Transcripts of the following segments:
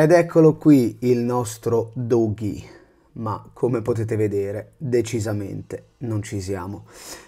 Ed eccolo qui il nostro doggy, ma come potete vedere decisamente non ci siamo.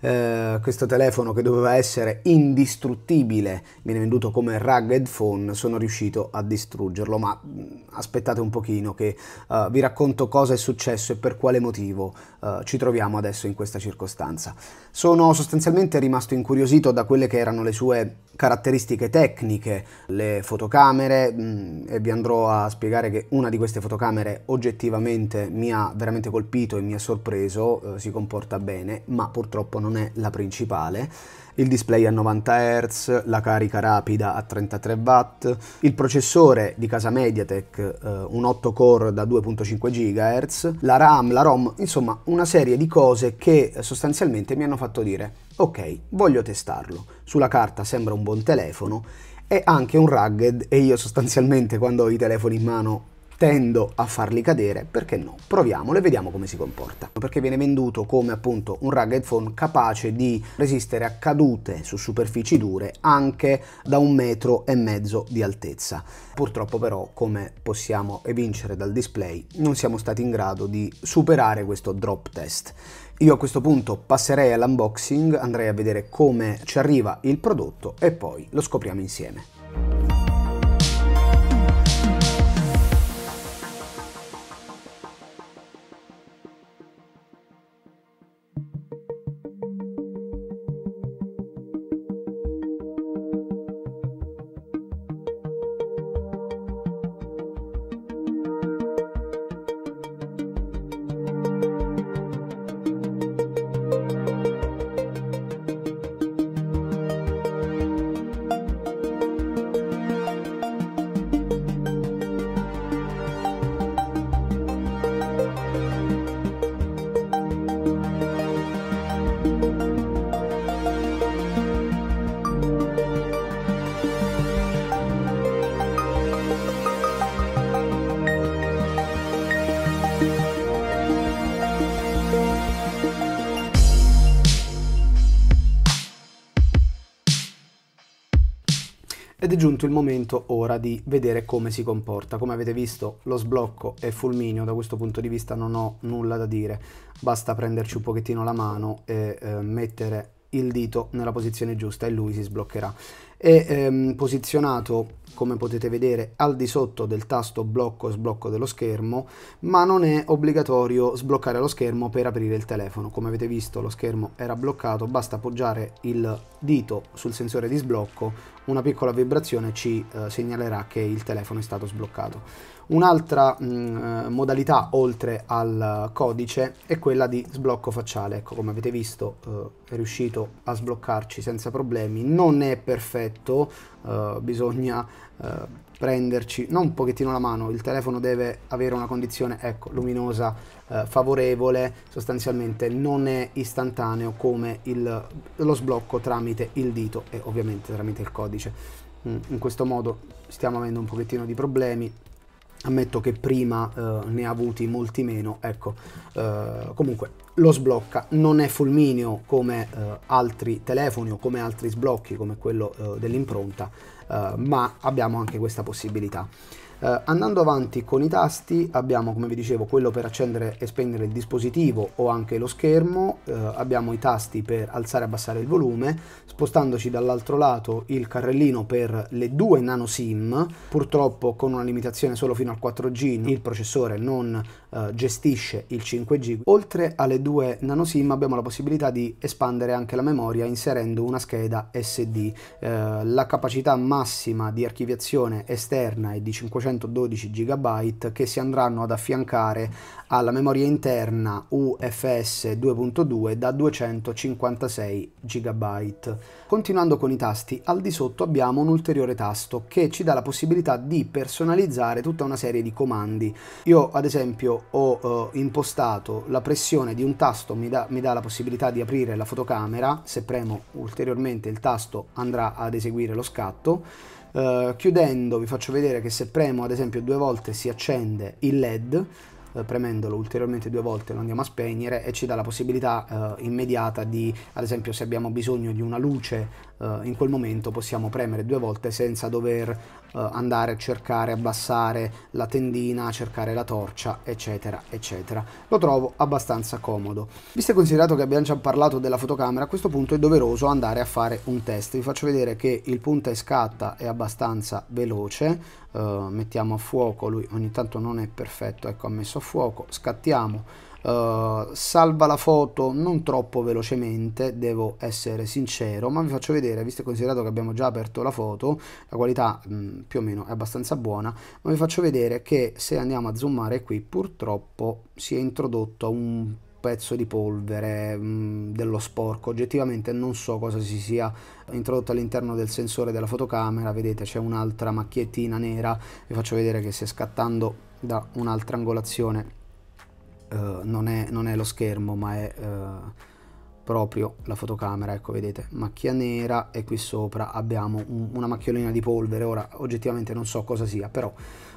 Eh, questo telefono che doveva essere indistruttibile, viene venduto come rugged phone, sono riuscito a distruggerlo, ma mm, aspettate un pochino che eh, vi racconto cosa è successo e per quale motivo eh, ci troviamo adesso in questa circostanza. Sono sostanzialmente rimasto incuriosito da quelle che erano le sue caratteristiche tecniche, le fotocamere mh, mm, e vi andrò a spiegare che una di queste fotocamere oggettivamente mi ha veramente colpito e mi ha sorpreso, eh, si comporta fatta bene, ma purtroppo non è la principale. Il display a 90 Hz, la carica rapida a 33 W, il processore di casa Mediatek, eh, un 8 core da 2.5 GHz, la RAM, la ROM, insomma una serie di cose che sostanzialmente mi hanno fatto dire ok, voglio testarlo. Sulla carta sembra un buon telefono, è anche un rugged e io sostanzialmente quando ho i telefoni in mano tendo a farli cadere, perché no? Proviamolo e vediamo come si comporta. Perché viene venduto come appunto un rugged phone capace di resistere a cadute su superfici dure anche da un metro e mezzo di altezza. Purtroppo però, come possiamo evincere dal display, non siamo stati in grado di superare questo drop test. Io a questo punto passerei all'unboxing, andrei a vedere come ci arriva il prodotto e poi lo scopriamo insieme. ed è giunto il momento ora di vedere come si comporta. Come avete visto lo sblocco è fulmineo, da questo punto di vista non ho nulla da dire, basta prenderci un pochettino la mano e eh, mettere il dito nella posizione giusta e lui si sbloccherà è ehm, posizionato come potete vedere al di sotto del tasto blocco sblocco dello schermo ma non è obbligatorio sbloccare lo schermo per aprire il telefono come avete visto lo schermo era bloccato basta appoggiare il dito sul sensore di sblocco una piccola vibrazione ci eh, segnalerà che il telefono è stato sbloccato Un'altra mh, eh, modalità oltre al codice è quella di sblocco facciale. Ecco, come avete visto eh, è riuscito a sbloccarci senza problemi. Non è perfetto, eh, bisogna eh, prenderci non un pochettino la mano, il telefono deve avere una condizione ecco, luminosa eh, favorevole, sostanzialmente non è istantaneo come il, lo sblocco tramite il dito e ovviamente tramite il codice. Mm, in questo modo stiamo avendo un pochettino di problemi ammetto che prima eh, ne ha avuti molti meno, ecco, eh, comunque lo sblocca, non è fulmineo come eh, altri telefoni o come altri sblocchi come quello eh, dell'impronta, eh, ma abbiamo anche questa possibilità. Eh, andando avanti con i tasti abbiamo come vi dicevo quello per accendere e spegnere il dispositivo o anche lo schermo, eh, abbiamo i tasti per alzare e abbassare il volume, spostandoci dall'altro lato il carrellino per le due nano sim, purtroppo con una limitazione solo fino al 4G il processore non eh, gestisce il 5G. Oltre alle due nanoSIM abbiamo la possibilità di espandere anche la memoria inserendo una scheda SD. Eh, la capacità massima di archiviazione esterna è di 512 GB che si andranno ad affiancare alla memoria interna UFS 2.2 da 256 GB. Continuando con i tasti, al di sotto abbiamo un ulteriore tasto che ci dà la possibilità di personalizzare tutta una serie di comandi. Io ad esempio ho eh, impostato la pressione di un tasto mi dà, mi dà la possibilità di aprire la fotocamera, se premo ulteriormente il tasto andrà ad eseguire lo scatto. Eh, chiudendo vi faccio vedere che se premo ad esempio due volte si accende il led, eh, premendolo ulteriormente due volte lo andiamo a spegnere e ci dà la possibilità eh, immediata di, ad esempio se abbiamo bisogno di una luce eh, in quel momento possiamo premere due volte senza dover eh, andare a cercare, abbassare la tendina, cercare la torcia, eccetera, eccetera. Lo trovo abbastanza comodo. Visto e considerato che abbiamo già parlato della fotocamera, a questo punto è doveroso andare a fare un test. Vi faccio vedere che il punta e scatta è abbastanza veloce, Uh, mettiamo a fuoco, lui ogni tanto non è perfetto, ecco ha messo a fuoco, scattiamo, uh, salva la foto non troppo velocemente, devo essere sincero, ma vi faccio vedere, visto e considerato che abbiamo già aperto la foto, la qualità mh, mm, più o meno è abbastanza buona, ma vi faccio vedere che se andiamo a zoomare qui purtroppo si è introdotto un pezzo di polvere, mm, dello sporco. Oggettivamente non so cosa si sia introdotto all'interno del sensore della fotocamera. Vedete c'è un'altra macchiettina nera, vi faccio vedere che se scattando da un'altra angolazione eh, non, è, non, è, lo schermo ma è... Eh, proprio la fotocamera, ecco vedete, macchia nera e qui sopra abbiamo un, una macchiolina di polvere, ora oggettivamente non so cosa sia, però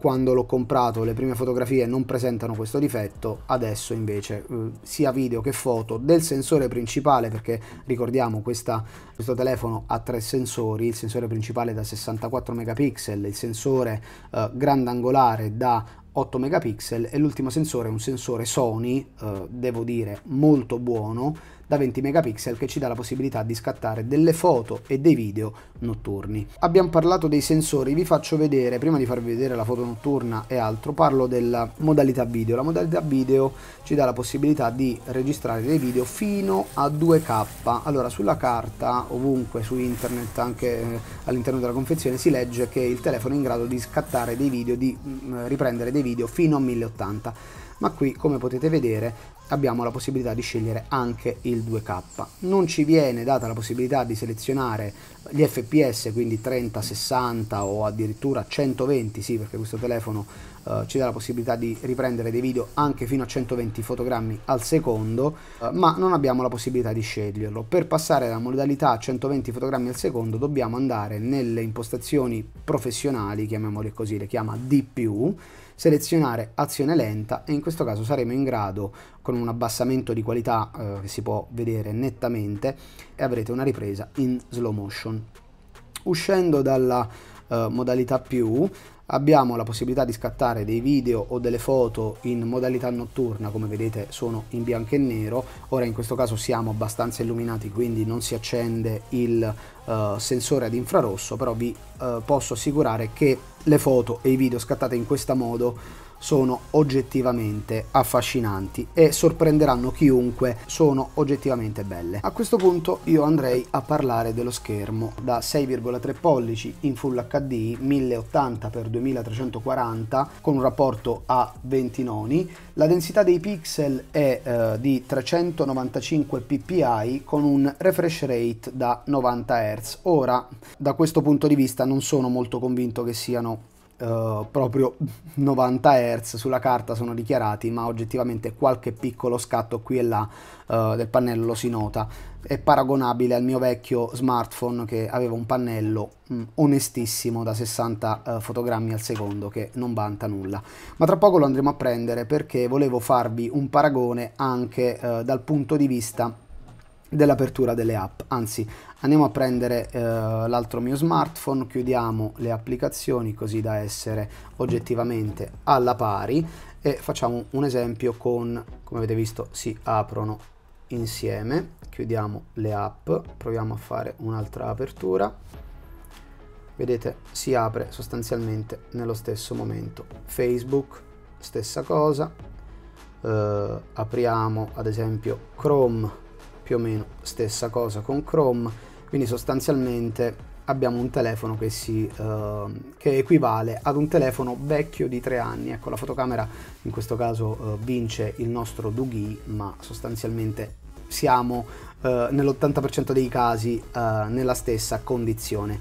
quando l'ho comprato le prime fotografie non presentano questo difetto, adesso invece eh, sia video che foto del sensore principale, perché ricordiamo questa, questo telefono ha tre sensori, il sensore principale da 64 megapixel, il sensore eh, grandangolare da 8 megapixel e l'ultimo sensore è un sensore Sony, eh, devo dire molto buono, da 20 megapixel che ci dà la possibilità di scattare delle foto e dei video notturni. Abbiamo parlato dei sensori, vi faccio vedere, prima di farvi vedere la foto notturna e altro, parlo della modalità video. La modalità video ci dà la possibilità di registrare dei video fino a 2K. Allora, sulla carta, ovunque su internet, anche eh, all'interno della confezione, si legge che il telefono è in grado di scattare dei video, di mm, riprendere dei video fino a 1080 ma qui come potete vedere abbiamo la possibilità di scegliere anche il 2K. Non ci viene data la possibilità di selezionare gli FPS, quindi 30, 60 o addirittura 120, sì perché questo telefono eh, ci dà la possibilità di riprendere dei video anche fino a 120 fotogrammi al secondo, eh, ma non abbiamo la possibilità di sceglierlo. Per passare dalla modalità 120 fotogrammi al secondo dobbiamo andare nelle impostazioni professionali, chiamiamole così, le chiama DPU, selezionare azione lenta e in questo caso saremo in grado con un abbassamento di qualità eh, che si può vedere nettamente e avrete una ripresa in slow motion. Uscendo dalla eh, modalità più abbiamo la possibilità di scattare dei video o delle foto in modalità notturna come vedete sono in bianco e nero ora in questo caso siamo abbastanza illuminati quindi non si accende il uh, sensore ad infrarosso però vi uh, posso assicurare che le foto e i video scattate in questo modo sono oggettivamente affascinanti e sorprenderanno chiunque sono oggettivamente belle. A questo punto io andrei a parlare dello schermo da 6,3 pollici in Full HD 1080x2340 con un rapporto a 20 noni, la densità dei pixel è eh, di 395 ppi con un refresh rate da 90 Hz. Ora, da questo punto di vista non sono molto convinto che siano eh, proprio 90 Hz sulla carta sono dichiarati, ma oggettivamente qualche piccolo scatto qui e là eh, del pannello si nota. È paragonabile al mio vecchio smartphone che aveva un pannello mh, mm, onestissimo da 60 eh, fotogrammi al secondo che non vanta nulla. Ma tra poco lo andremo a prendere perché volevo farvi un paragone anche eh, dal punto di vista dell'apertura delle app anzi andiamo a prendere eh, l'altro mio smartphone chiudiamo le applicazioni così da essere oggettivamente alla pari e facciamo un esempio con come avete visto si aprono insieme chiudiamo le app proviamo a fare un'altra apertura vedete si apre sostanzialmente nello stesso momento facebook stessa cosa eh, apriamo ad esempio chrome più o meno stessa cosa con Chrome, quindi sostanzialmente abbiamo un telefono che, si, uh, che equivale ad un telefono vecchio di tre anni. Ecco, la fotocamera in questo caso uh, vince il nostro Dughi, ma sostanzialmente siamo uh, eh, nell'80% dei casi eh, nella stessa condizione.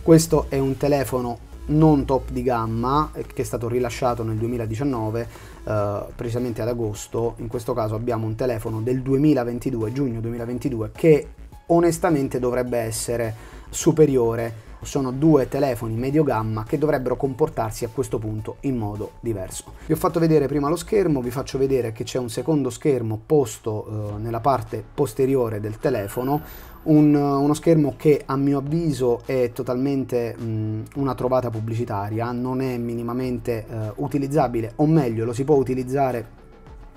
Questo è un telefono non top di gamma eh, che è stato rilasciato nel 2019 eh, precisamente ad agosto in questo caso abbiamo un telefono del 2022 giugno 2022 che onestamente dovrebbe essere superiore sono due telefoni medio gamma che dovrebbero comportarsi a questo punto in modo diverso. Vi ho fatto vedere prima lo schermo, vi faccio vedere che c'è un secondo schermo posto eh, nella parte posteriore del telefono un, uno schermo che a mio avviso è totalmente mh, una trovata pubblicitaria, non è minimamente eh, utilizzabile, o meglio lo si può utilizzare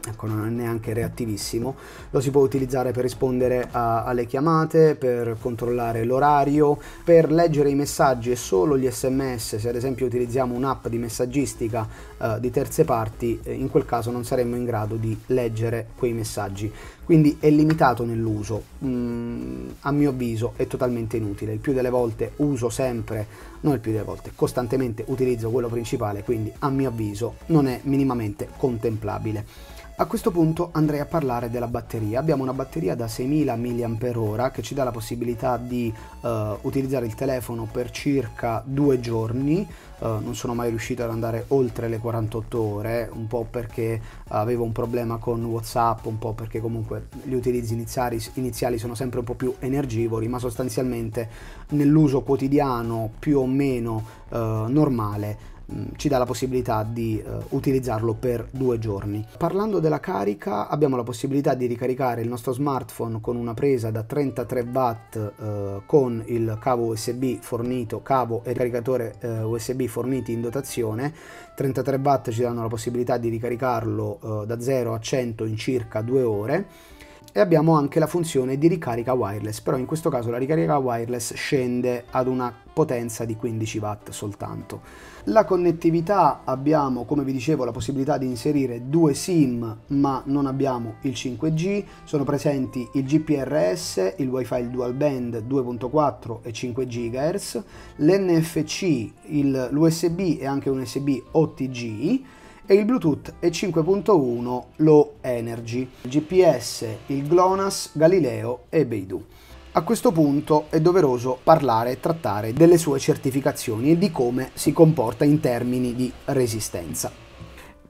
ecco, non è neanche reattivissimo, lo si può utilizzare per rispondere a, alle chiamate, per controllare l'orario, per leggere i messaggi e solo gli sms, se ad esempio utilizziamo un'app di messaggistica eh, di terze parti, eh, in quel caso non saremmo in grado di leggere quei messaggi, quindi è limitato nell'uso, mm, a mio avviso è totalmente inutile, il più delle volte uso sempre, non il più delle volte, costantemente utilizzo quello principale, quindi a mio avviso non è minimamente contemplabile. A questo punto andrei a parlare della batteria. Abbiamo una batteria da 6000 mAh che ci dà la possibilità di eh, utilizzare il telefono per circa due giorni. Eh, non sono mai riuscito ad andare oltre le 48 ore, un po' perché avevo un problema con WhatsApp, un po' perché comunque gli utilizzi iniziali, iniziali sono sempre un po' più energivori, ma sostanzialmente nell'uso quotidiano più o meno eh, normale Mm, ci dà la possibilità di eh, utilizzarlo per due giorni. Parlando della carica, abbiamo la possibilità di ricaricare il nostro smartphone con una presa da 33 watt eh, con il cavo USB fornito, cavo e caricatore eh, USB forniti in dotazione. 33 watt ci danno la possibilità di ricaricarlo eh, da 0 a 100 in circa due ore e abbiamo anche la funzione di ricarica wireless, però in questo caso la ricarica wireless scende ad una potenza di 15 watt soltanto. La connettività abbiamo, come vi dicevo, la possibilità di inserire due SIM, ma non abbiamo il 5G, sono presenti il GPRS, il WiFi dual band 2.4 e 5 GHz, l'NFC, l'USB e anche un USB OTG e il Bluetooth e 5.1 Low Energy, il GPS, il GLONASS, Galileo e Beidou. A questo punto è doveroso parlare e trattare delle sue certificazioni e di come si comporta in termini di resistenza.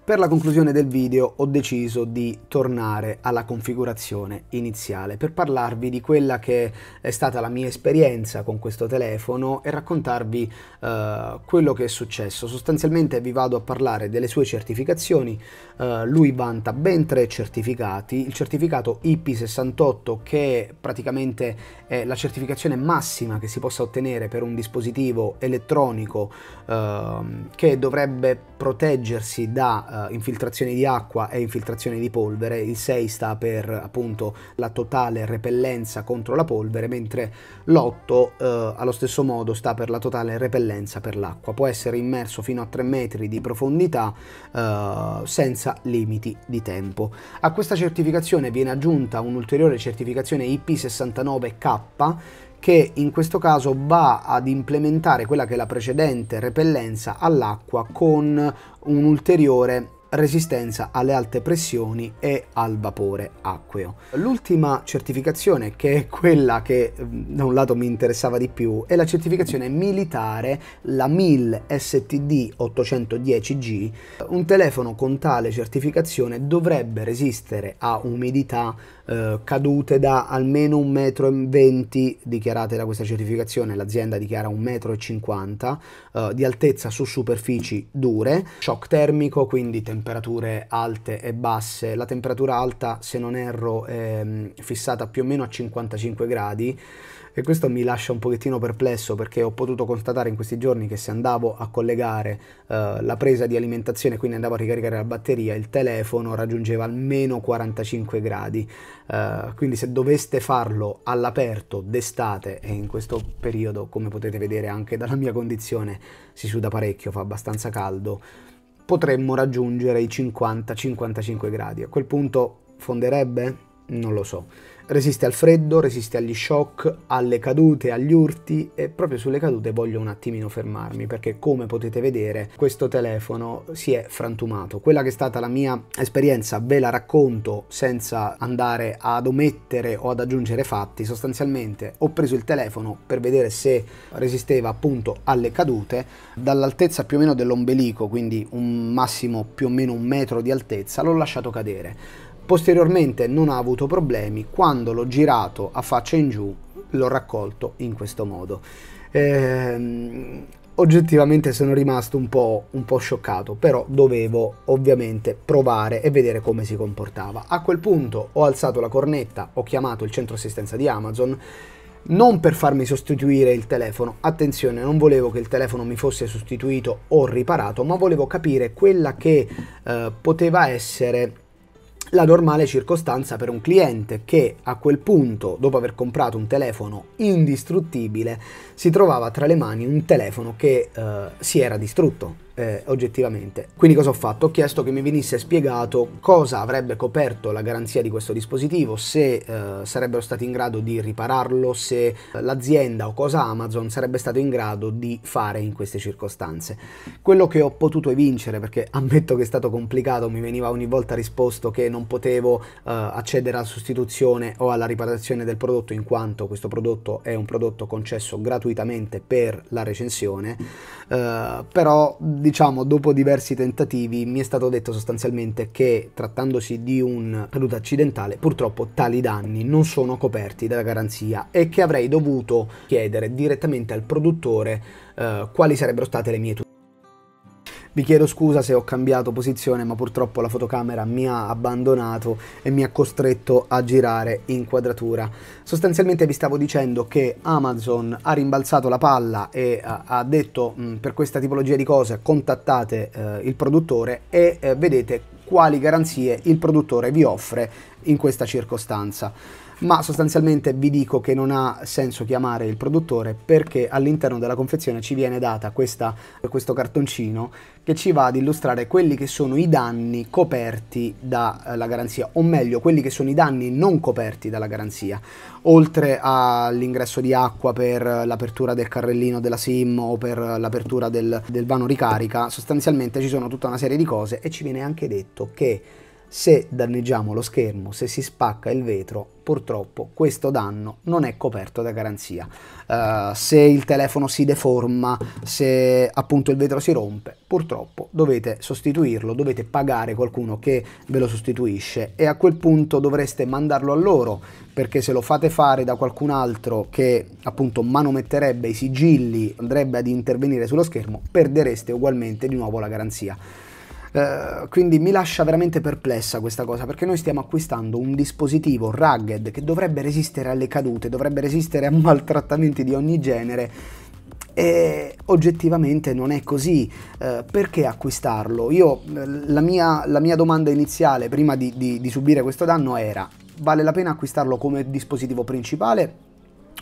Per la conclusione del video ho deciso di tornare alla configurazione iniziale per parlarvi di quella che è stata la mia esperienza con questo telefono e raccontarvi eh, quello che è successo. Sostanzialmente vi vado a parlare delle sue certificazioni, eh, lui vanta ben tre certificati, il certificato IP68 che praticamente è la certificazione massima che si possa ottenere per un dispositivo elettronico eh, che dovrebbe proteggersi da tra uh, eh, infiltrazioni di acqua e infiltrazioni di polvere, il 6 sta per appunto la totale repellenza contro la polvere, mentre l'8 uh, eh, allo stesso modo sta per la totale repellenza per l'acqua, può essere immerso fino a 3 metri di profondità uh, senza limiti di tempo. A questa certificazione viene aggiunta un'ulteriore certificazione IP69K che in questo caso va ad implementare quella che è la precedente repellenza all'acqua con un ulteriore resistenza alle alte pressioni e al vapore acqueo. L'ultima certificazione, che è quella che mm, da un lato mi interessava di più, è la certificazione militare, la 1000 STD 810G. Un telefono con tale certificazione dovrebbe resistere a umidità eh, cadute da almeno 1,20 m dichiarate da questa certificazione, l'azienda dichiara 1,50 m eh, di altezza su superfici dure, shock termico, quindi temperatura temperature alte e basse. La temperatura alta, se non erro, è mm, fissata più o meno a 55 gradi e questo mi lascia un pochettino perplesso perché ho potuto constatare in questi giorni che se andavo a collegare eh, la presa di alimentazione, quindi andavo a ricaricare la batteria, il telefono raggiungeva almeno 45 gradi. Eh, quindi se doveste farlo all'aperto d'estate e in questo periodo, come potete vedere anche dalla mia condizione, si suda parecchio, fa abbastanza caldo potremmo raggiungere i 50-55 gradi. A quel punto fonderebbe? non lo so. Resiste al freddo, resiste agli shock, alle cadute, agli urti e proprio sulle cadute voglio un attimino fermarmi perché come potete vedere questo telefono si è frantumato. Quella che è stata la mia esperienza ve la racconto senza andare ad omettere o ad aggiungere fatti. Sostanzialmente ho preso il telefono per vedere se resisteva appunto alle cadute dall'altezza più o meno dell'ombelico, quindi un massimo più o meno un metro di altezza, l'ho lasciato cadere Posteriormente non ha avuto problemi, quando l'ho girato a faccia in giù l'ho raccolto in questo modo. Ehm, oggettivamente sono rimasto un po', un po' scioccato, però dovevo ovviamente provare e vedere come si comportava. A quel punto ho alzato la cornetta, ho chiamato il centro assistenza di Amazon, non per farmi sostituire il telefono, attenzione, non volevo che il telefono mi fosse sostituito o riparato, ma volevo capire quella che eh, poteva essere la normale circostanza per un cliente che a quel punto, dopo aver comprato un telefono indistruttibile, si trovava tra le mani un telefono che eh, si era distrutto, eh, oggettivamente. Quindi cosa ho fatto? Ho chiesto che mi venisse spiegato cosa avrebbe coperto la garanzia di questo dispositivo, se eh, sarebbero stati in grado di ripararlo, se eh, l'azienda o cosa Amazon sarebbe stato in grado di fare in queste circostanze. Quello che ho potuto evincere, perché ammetto che è stato complicato, mi veniva ogni volta risposto che non potevo eh, accedere alla sostituzione o alla riparazione del prodotto in quanto questo prodotto è un prodotto concesso gratuitamente per la recensione, eh, però diciamo, dopo diversi tentativi mi è stato detto sostanzialmente che trattandosi di un caduta accidentale, purtroppo tali danni non sono coperti dalla garanzia e che avrei dovuto chiedere direttamente al produttore eh, quali sarebbero state le mie tutele vi chiedo scusa se ho cambiato posizione, ma purtroppo la fotocamera mi ha abbandonato e mi ha costretto a girare in quadratura. Sostanzialmente vi stavo dicendo che Amazon ha rimbalzato la palla e ha detto mm, per questa tipologia di cose contattate eh, il produttore e eh, vedete quali garanzie il produttore vi offre in questa circostanza ma sostanzialmente vi dico che non ha senso chiamare il produttore perché all'interno della confezione ci viene data questa, questo cartoncino che ci va ad illustrare quelli che sono i danni coperti dalla garanzia, o meglio quelli che sono i danni non coperti dalla garanzia, oltre all'ingresso di acqua per l'apertura del carrellino della SIM o per l'apertura del, del vano ricarica, sostanzialmente ci sono tutta una serie di cose e ci viene anche detto che se danneggiamo lo schermo, se si spacca il vetro, purtroppo questo danno non è coperto da garanzia. Uh, se il telefono si deforma, se appunto il vetro si rompe, purtroppo dovete sostituirlo, dovete pagare qualcuno che ve lo sostituisce e a quel punto dovreste mandarlo a loro perché se lo fate fare da qualcun altro che appunto manometterebbe i sigilli, andrebbe ad intervenire sullo schermo, perdereste ugualmente di nuovo la garanzia. Eh, quindi mi lascia veramente perplessa questa cosa perché noi stiamo acquistando un dispositivo rugged che dovrebbe resistere alle cadute, dovrebbe resistere a maltrattamenti di ogni genere e oggettivamente non è così. Eh, perché acquistarlo? Io, eh, la, mia, la mia domanda iniziale prima di, di, di subire questo danno era vale la pena acquistarlo come dispositivo principale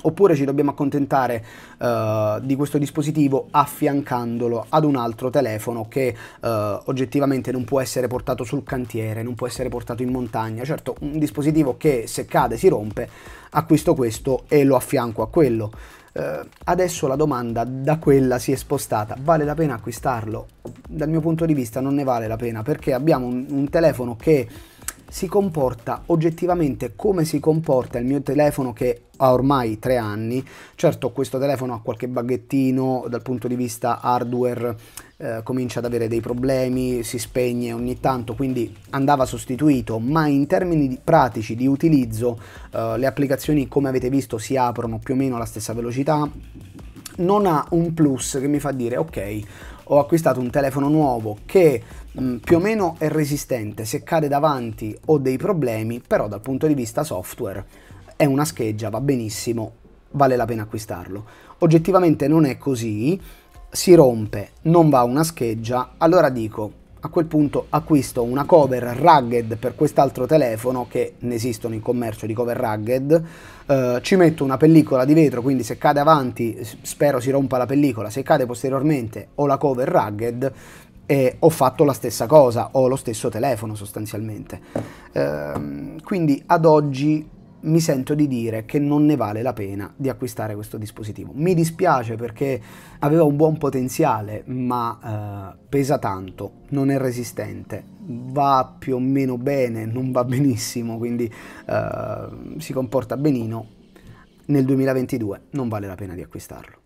oppure ci dobbiamo accontentare uh, di questo dispositivo affiancandolo ad un altro telefono che uh, oggettivamente non può essere portato sul cantiere, non può essere portato in montagna, certo un dispositivo che se cade si rompe, acquisto questo e lo affianco a quello. Uh, adesso la domanda da quella si è spostata, vale la pena acquistarlo? Dal mio punto di vista non ne vale la pena perché abbiamo un, un telefono che si comporta oggettivamente come si comporta il mio telefono che ha ormai tre anni. Certo questo telefono ha qualche baghettino dal punto di vista hardware, eh, comincia ad avere dei problemi, si spegne ogni tanto, quindi andava sostituito, ma in termini di pratici di utilizzo eh, le applicazioni come avete visto si aprono più o meno alla stessa velocità, non ha un plus che mi fa dire ok ho acquistato un telefono nuovo che mh, mm, più o meno è resistente, se cade davanti ho dei problemi, però dal punto di vista software è una scheggia, va benissimo, vale la pena acquistarlo. Oggettivamente non è così, si rompe, non va una scheggia, allora dico a quel punto acquisto una cover rugged per quest'altro telefono che ne esistono in commercio di cover rugged eh, ci metto una pellicola di vetro quindi se cade avanti spero si rompa la pellicola se cade posteriormente ho la cover rugged eh, ho fatto la stessa cosa, ho lo stesso telefono sostanzialmente. Eh, quindi ad oggi mi sento di dire che non ne vale la pena di acquistare questo dispositivo. Mi dispiace perché aveva un buon potenziale, ma eh, pesa tanto, non è resistente, va più o meno bene, non va benissimo, quindi eh, si comporta benino. Nel 2022 non vale la pena di acquistarlo.